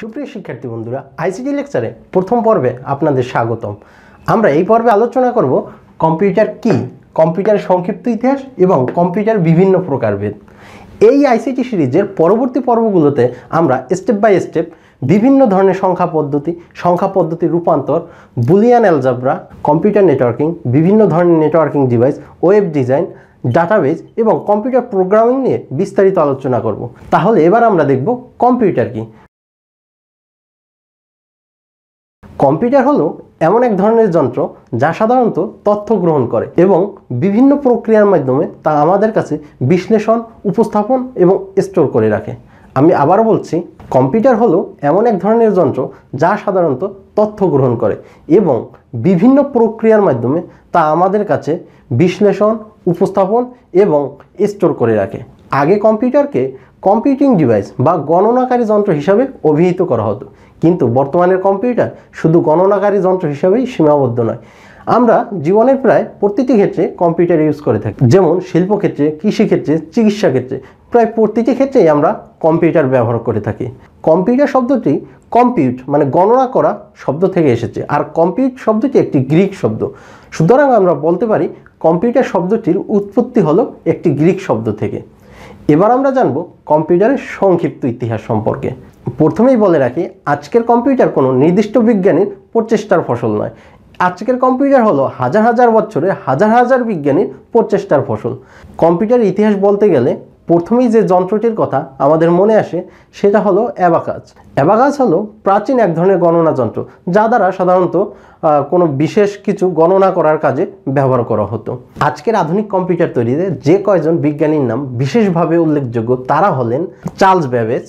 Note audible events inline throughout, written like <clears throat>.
সুপ্রিয় শিক্ষার্থী বন্ধুরা আইসিটি লেকচারে প্রথম পর্বে আপনাদের স্বাগতম আমরা এই পর্বে আলোচনা করব কম্পিউটার কি কম্পিউটার সংক্ষিপ্ত ইতিহাস এবং কম্পিউটার বিভিন্ন প্রকারভেদ এই আইসিটি সিরিজের পরবর্তী পর্বগুলোতে আমরা স্টেপ বাই স্টেপ বিভিন্ন ধরনের সংখ্যা পদ্ধতি সংখ্যা পদ্ধতি রূপান্তর বুলিয়ান অ্যালজাবরা কম্পিউটার নেটওয়ার্কিং বিভিন্ন ধরনের networking device web design database এবং কম্পিউটার প্রোগ্রামিং নিয়ে বিস্তারিত আলোচনা করব তাহলে এবার আমরা দেখব কম্পিউটার কি কম্পিউটার হলো এমন এক ধরনের যন্ত্র যা সাধারণত তথ্য গ্রহণ করে এবং বিভিন্ন প্রক্রিয়ার মাধ্যমে তা আমাদের কাছে বিশ্লেষণ উপস্থাপন এবং স্টোর করে রাখে আমি আবারও বলছি কম্পিউটার হলো এমন এক ধরনের যন্ত্র যা সাধারণত তথ্য গ্রহণ করে এবং বিভিন্ন প্রক্রিয়ার মাধ্যমে তা আমাদের কাছে বিশ্লেষণ উপস্থাপন এবং স্টোর করে রাখে আগে কম্পিউটারকে কম্পিউটিং ডিভাইস বা গণনাকারী যন্ত্র হিসাবে অভিহিত করা হতো কিন্তু বর্তমানের কম্পিউটার শুধু গণনাকারী যন্ত্র হিসেবেই সীমাবদ্ধ নয় আমরা জীবনের প্রায় প্রতিটি ক্ষেত্রে কম্পিউটার ইউজ করে থাকি যেমন শিল্পক্ষেত্রে কৃষিক্ষেত্রে চিকিৎসা ক্ষেত্রে প্রায় প্রতিটি ক্ষেত্রেই আমরা কম্পিউটার ব্যবহার করে থাকি কম্পিউটার শব্দটি কম্পিউট মানে গণনা করা শব্দ থেকে এসেছে আর কম্পিউট শব্দটি একটি গ্রিক শব্দ সুতরাং আমরা বলতে পারি কম্পিউটার শব্দটির উৎপত্তি হলো একটি গ্রিক শব্দ থেকে এবার আমরা জানব কম্পিউটারের সংক্ষিপ্ত ইতিহাস সম্পর্কে প্রথমেই বলে রাখি আজকের কম্পিউটার কোনো নির্দিষ্ট বিজ্ঞানীর প্রচেষ্টার ফসল নয় আজকের কম্পিউটার হলো হাজার হাজার বছরের হাজার হাজার বিজ্ঞানীর প্রচেষ্টার ফসল কম্পিউটার ইতিহাস বলতে গেলে প্রথমেই যে যন্ত্রটির কথা আমাদের মনে আসে সেটা হলো অ্যাবাকাজ অ্যাবাকাজ হলো প্রাচীন এক ধরনের গণনা যন্ত্র যা দ্বারা সাধারণত কোনো বিশেষ কিছু গণনা করার কাজে ব্যবহার করা হতো আজকের আধুনিক কম্পিউটার তৈরিতে যে কয়জন বিজ্ঞানীর নাম বিশেষভাবে উল্লেখযোগ্য তারা হলেন Charles Babbage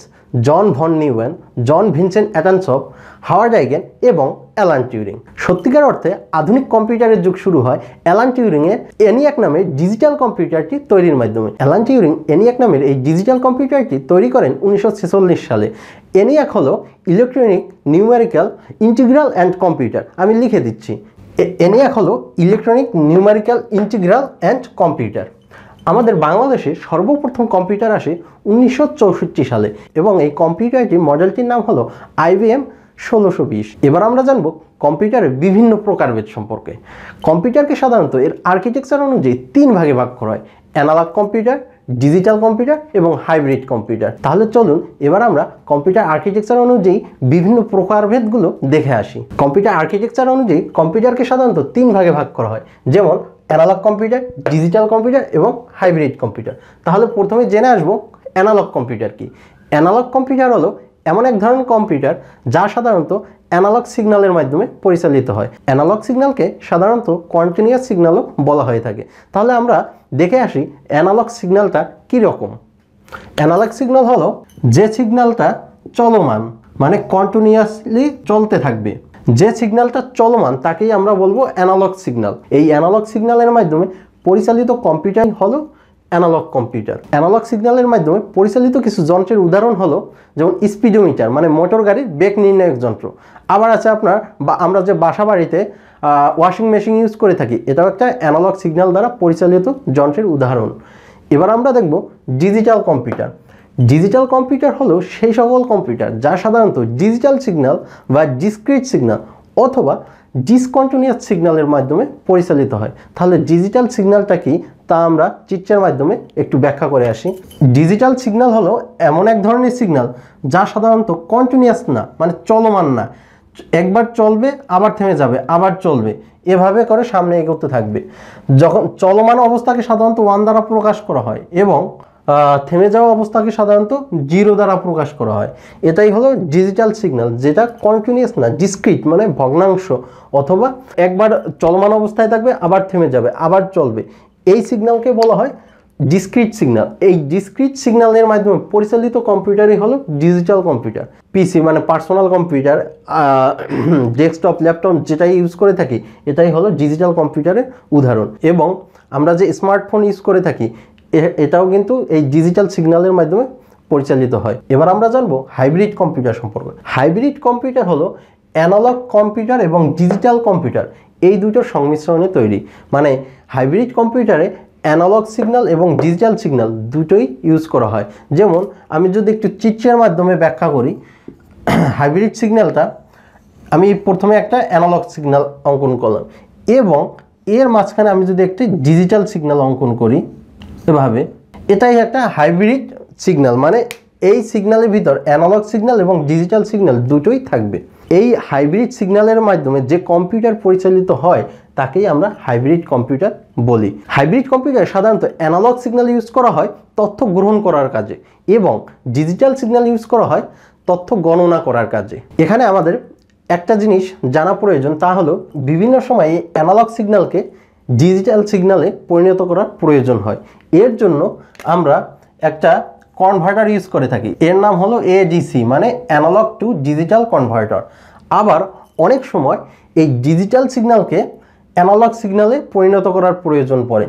John von Neumann John Vincent Atanasoff Howard Aiken এবং অ্যালান টিউরিং সত্যিকার অর্থে আধুনিক কম্পিউটারের যুগ শুরু হয় অ্যালান টিউরিংয়ের এনিয়াক নামের ডিজিটাল কম্পিউটারটি তৈরির মাধ্যমে অ্যালান টিউরিং এনিয়াক নামের এই ডিজিটাল কম্পিউটারটি তৈরি করেন উনিশশো সালে এনিয়াক হলো electronic numerical integral and computer আমি লিখে দিচ্ছি এনিয়াক হলো electronic numerical integral and computer আমাদের বাংলাদেশে সর্বপ্রথম কম্পিউটার আসে উনিশশো সালে এবং এই কম্পিউটারটির মডেলটির নাম হলো আইবিএম ষোলোশো বিশ এবার আমরা জানব কম্পিউটারের বিভিন্ন প্রকারভেদ সম্পর্কে কম্পিউটারকে সাধারণত এর আর্কিটেকচার অনুযায়ী তিন ভাগে ভাগ করা হয় অ্যানালগ কম্পিউটার ডিজিটাল কম্পিউটার এবং হাইব্রিড কম্পিউটার তাহলে চলুন এবার আমরা কম্পিউটার আর্কিটেকচার অনুযায়ী বিভিন্ন প্রকারভেদগুলো দেখে আসি কম্পিউটার আর্কিটেকচার অনুযায়ী কম্পিউটারকে সাধারণত তিন ভাগে ভাগ করা হয় যেমন অ্যানালগ কম্পিউটার ডিজিটাল কম্পিউটার এবং হাইব্রিড কম্পিউটার তাহলে প্রথমে জেনে আসবো অ্যানালগ কম্পিউটার কি অ্যানালগ কম্পিউটার হলো এমন এক ধরনের কম্পিউটার যা সাধারণত অ্যানালগ সিগন্যালের মাধ্যমে পরিচালিত হয় অ্যানালগ সিগন্যালকে সাধারণত কন্টিনিউয়াস সিগন্যালও বলা হয়ে থাকে তাহলে আমরা দেখে আসি অ্যানালগ সিগন্যালটা কী রকম অ্যানালগ সিগন্যাল হলো যে সিগন্যালটা চলমান মানে কন্টিনিউয়াসলি চলতে থাকবে যে সিগন্যালটা চলমান তাকেই আমরা বলবো অ্যানালগ সিগন্যাল এই অ্যানালগ সিগন্যালের মাধ্যমে পরিচালিত কম্পিউটার হলো অ্যানালগ কম্পিউটার অ্যানালগ সিগন্যালের মাধ্যমে পরিচালিত কিছু যন্ত্রের উদাহরণ হলো যেমন স্পিডোমিটার মানে মোটর গাড়ির বেগ নির্ণায়ক যন্ত্র আবার আছে আপনার বা আমরা যে বাসা বাড়িতে ওয়াশিং মেশিন ইউজ করে থাকি এটাও একটা অ্যানালগ সিগন্যাল দ্বারা পরিচালিত যন্ত্রের উদাহরণ এবার আমরা দেখব ডিজিটাল কম্পিউটার ডিজিটাল কম্পিউটার হলো সেই সকল কম্পিউটার যা সাধারণত ডিজিটাল সিগন্যাল বা ডিসক্রিট সিগন্যাল অথবা ডিসকন্টিনিউয়াস সিগন্যালের মাধ্যমে পরিচালিত হয় তাহলে ডিজিটাল সিগন্যালটা কি তা আমরা চিত্রের মাধ্যমে একটু ব্যাখ্যা করে আসি ডিজিটাল সিগন্যাল হলো এমন এক ধরনের সিগন্যাল যা সাধারণত কন্টিনিউয়াস না মানে চলমান না একবার চলবে আবার থেমে যাবে আবার চলবে এভাবে করে সামনে এগোতে থাকবে যখন চলমান অবস্থাকে সাধারণত ওয়ান দ্বারা প্রকাশ করা হয় এবং থেমে যাওয়া অবস্থাকে সাধারণত জিরো দ্বারা প্রকাশ করা হয় এটাই হলো ডিজিটাল সিগন্যাল যেটা কন্টিনিউস না ডিসক্রিট মানে ভগ্নাংশ অথবা একবার চলমান অবস্থায় থাকবে আবার থেমে যাবে আবার চলবে এই সিগন্যালকে বলা হয় ডিসক্রিট সিগন্যাল এই ডিসক্রিট সিগন্যালের মাধ্যমে পরিচালিত কম্পিউটারই হলো ডিজিটাল কম্পিউটার পিসি মানে পার্সোনাল কম্পিউটার ডেস্কটপ ল্যাপটপ যেটাই ইউজ করে থাকি এটাই হলো ডিজিটাল কম্পিউটারের উদাহরণ এবং আমরা যে স্মার্টফোন ইউজ করে থাকি এটাও কিন্তু এই ডিজিটাল সিগন্যালের মাধ্যমে পরিচালিত হয় এবার আমরা জানবো হাইব্রিড কম্পিউটার সম্পর্কে হাইব্রিড কম্পিউটার হলো অ্যানালগ কম্পিউটার এবং ডিজিটাল কম্পিউটার এই দুটোর সংমিশ্রণে তৈরি মানে হাইব্রিড কম্পিউটারে অ্যানালগ সিগন্যাল এবং ডিজিটাল সিগন্যাল দুটোই ইউজ করা হয় যেমন আমি যদি একটু চিত্রের মাধ্যমে ব্যাখ্যা করি হাইব্রিড <clears throat> সিগন্যালটা আমি প্রথমে একটা অ্যানালগ সিগন্যাল অঙ্কন করলাম এবং এর মাঝখানে আমি যদি একটি ডিজিটাল সিগন্যাল অঙ্কন করি এভাবে এটাই একটা হাইব্রিড সিগনাল মানে এই সিগনালের ভিতর অ্যানালগ সিগনাল এবং ডিজিটাল সিগন্যাল দুটোই থাকবে এই হাইব্রিড সিগনালের মাধ্যমে যে কম্পিউটার পরিচালিত হয় তাকেই আমরা হাইব্রিড কম্পিউটার বলি হাইব্রিড কম্পিউটার সাধারণত অ্যানালগ সিগনাল ইউজ করা হয় তথ্য গ্রহণ করার কাজে এবং ডিজিটাল সিগনাল ইউজ করা হয় তথ্য গণনা করার কাজে এখানে আমাদের একটা জিনিস জানা প্রয়োজন তা হলো বিভিন্ন সময়ে অ্যানালগ সিগনালকে ডিজিটাল সিগনালে পরিণত করার প্রয়োজন হয় এর জন্য আমরা একটা কনভার্টার ইউজ করে থাকি এর নাম হলো এডিসি মানে অ্যানালগ টু ডিজিটাল কনভার্টার আবার অনেক সময় এই ডিজিটাল সিগন্যালকে অ্যানালগ সিগন্যালে পরিণত করার প্রয়োজন পড়ে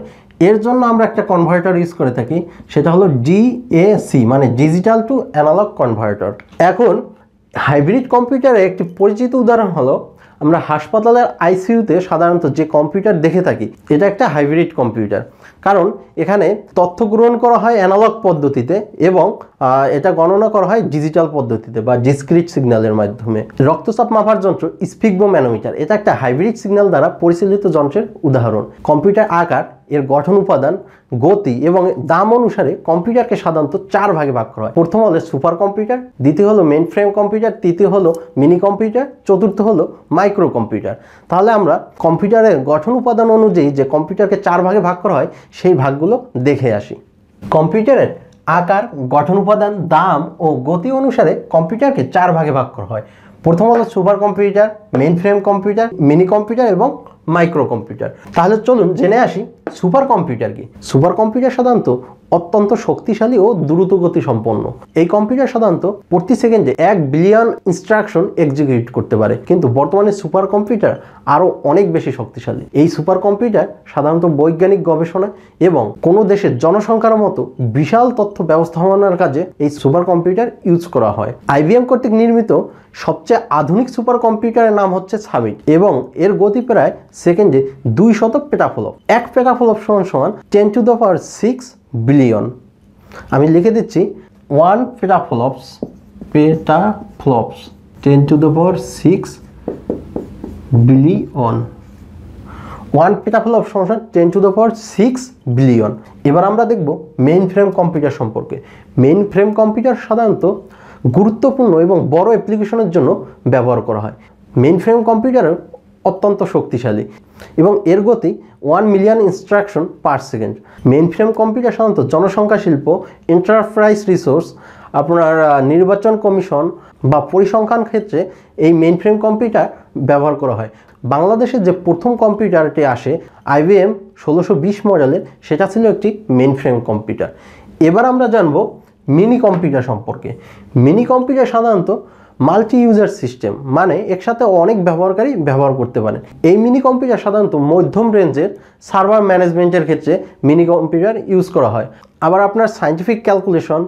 এর জন্য আমরা একটা কনভার্টার ইউজ করে থাকি সেটা হলো ডিএসি মানে ডিজিটাল টু অ্যানালগ কনভার্টার এখন হাইব্রিড কম্পিউটারে একটি পরিচিত উদাহরণ হলো আমরা হাসপাতালের আইসিইউতে সাধারণত যে কম্পিউটার দেখে থাকি এটা একটা হাইব্রিড কম্পিউটার কারণ এখানে তথ্য গ্রহণ করা হয় অ্যানালগ পদ্ধতিতে এবং এটা গণনা করা হয় ডিজিটাল পদ্ধতিতে বা ডিসক্রিট সিগন্যালের মাধ্যমে রক্তচাপ মাপার যন্ত্র ম্যানোমিটার এটা একটা হাইব্রিড সিগন্যাল দ্বারা পরিচালিত যন্ত্রের উদাহরণ কম্পিউটার আকার এর গঠন উপাদান গতি এবং দাম অনুসারে কম্পিউটারকে সাধারণত চার ভাগে ভাগ করা হয় প্রথম হলো সুপার কম্পিউটার দ্বিতীয় হলো মেন ফ্রেম কম্পিউটার তৃতীয় হলো মিনি কম্পিউটার চতুর্থ হলো মাইক্রো কম্পিউটার তাহলে আমরা কম্পিউটারের গঠন উপাদান অনুযায়ী যে কম্পিউটারকে চার ভাগে ভাগ করা হয় সেই ভাগগুলো দেখে আসি কম্পিউটারের আকার গঠন উপাদান দাম ও গতি অনুসারে কম্পিউটারকে চার ভাগে ভাগ করা হয় প্রথম হলো super computer mainframe computer mini computer এবং মাইক্রো কম্পিউটার তাহলে চলুন জেনে আসি সুপার কম্পিউটার কি সুপার কম্পিউটার সাধারণত অত্যন্ত শক্তিশালী ও দ্রুতগতি সম্পন্ন এই কম্পিউটার সাধারণত প্রতি সেকেন্ডে এক বিলিয়ন ইনস্ট্রাকশন এক্সিকিউট করতে পারে কিন্তু বর্তমানে সুপার কম্পিউটার আরও অনেক বেশি শক্তিশালী এই সুপার কম্পিউটার সাধারণত বৈজ্ঞানিক গবেষণা এবং কোনো দেশের জনসংখ্যার মতো বিশাল তথ্য ব্যবস্থাপনার কাজে এই সুপার কম্পিউটার ইউজ করা হয় আইবিএম কর্তৃক নির্মিত সবচেয়ে আধুনিক সুপার কম্পিউটারের নাম হচ্ছে সাবিট এবং এর গতি প্রায় সেকেন্ডে দুই শত পেটাফলপ এক পেটাফলপ সমান সমান ten to the power six billion আমি লিখে দিচ্ছি one petaflops petaflops ten to the power six billion one petaflop সমান ten to the power six billion এবার আমরা দেখব মেইন ফ্রেম কম্পিউটার সম্পর্কে মেইন ফ্রেম কম্পিউটার সাধারণত গুরুত্বপূর্ণ এবং বড় অ্যাপ্লিকেশনের জন্য ব্যবহার করা হয় মেইন ফ্রেম কম্পিউটারের অত্যন্ত শক্তিশালী এবং এর গতি one million instruction per second mainframe computer সাধারণত জনসংখ্যা শিল্প এন্টারপ্রাইজ রিসোর্স আপনার নির্বাচন কমিশন বা পরিসংখ্যান ক্ষেত্রে এই মেন ফ্রেম কম্পিউটার ব্যবহার করা হয় বাংলাদেশে যে প্রথম কম্পিউটারটি আসে আইবিএম ষোলোশো বিশ মডেলের সেটা ছিল একটি মেন ফ্রেম কম্পিউটার এবার আমরা জানব মিনি কম্পিউটার সম্পর্কে মিনি কম্পিউটার সাধারণত মাল্টি ইউজার সিস্টেম মানে একসাথে অনেক ব্যবহারকারী ব্যবহার করতে পারে এই মিনি কম্পিউটার সাধারণত মধ্যম রেঞ্জের সার্ভার ম্যানেজমেন্টের ক্ষেত্রে মিনি কম্পিউটার ইউজ করা হয় আবার আপনার সায়েন্টিফিক ক্যালকুলেশন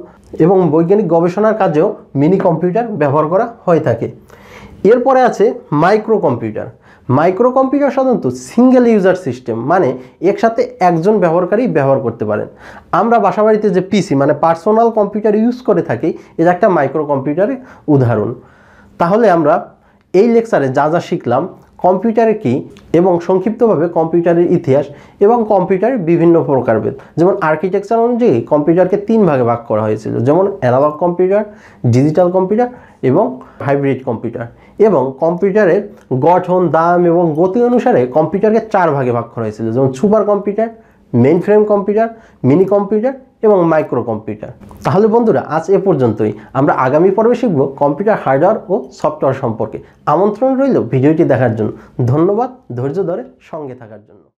এবং বৈজ্ঞানিক গবেষণার কাজেও মিনি কম্পিউটার ব্যবহার করা হয়ে থাকে এরপরে আছে মাইক্রো কম্পিউটার মাইক্রো কম্পিউটার সাধারণত সিঙ্গেল ইউজার সিস্টেম মানে একসাথে একজন ব্যবহারকারী ব্যবহার করতে পারেন আমরা বাসাবাড়িতে যে পিসি মানে পার্সোনাল কম্পিউটার ইউজ করে থাকি এটা একটা মাইক্রো কম্পিউটারের উদাহরণ তাহলে আমরা এই লেকচারে যা যা শিখলাম কম্পিউটারের কি এবং সংক্ষিপ্তভাবে কম্পিউটারের ইতিহাস এবং কম্পিউটারের বিভিন্ন প্রকারভেদ যেমন আর্কিটেকচার অনুযায়ী কম্পিউটারকে তিন ভাগে ভাগ করা হয়েছিল যেমন অ্যানালগ কম্পিউটার ডিজিটাল কম্পিউটার এবং হাইব্রিড কম্পিউটার এবং কম্পিউটারের গঠন দাম এবং গতি অনুসারে কম্পিউটারকে চার ভাগে ভাগ করা হয়েছিল যেমন super computer mainframe computer mini computer এবং মাইক্রো কম্পিউটার তাহলে বন্ধুরা আজ এ পর্যন্তই আমরা আগামী পর্বে শিখব কম্পিউটার হার্ডওয়্যার ও সফটওয়্যার সম্পর্কে আমন্ত্রণ রইল ভিডিওটি দেখার জন্য ধন্যবাদ ধৈর্য ধরে সঙ্গে থাকার জন্য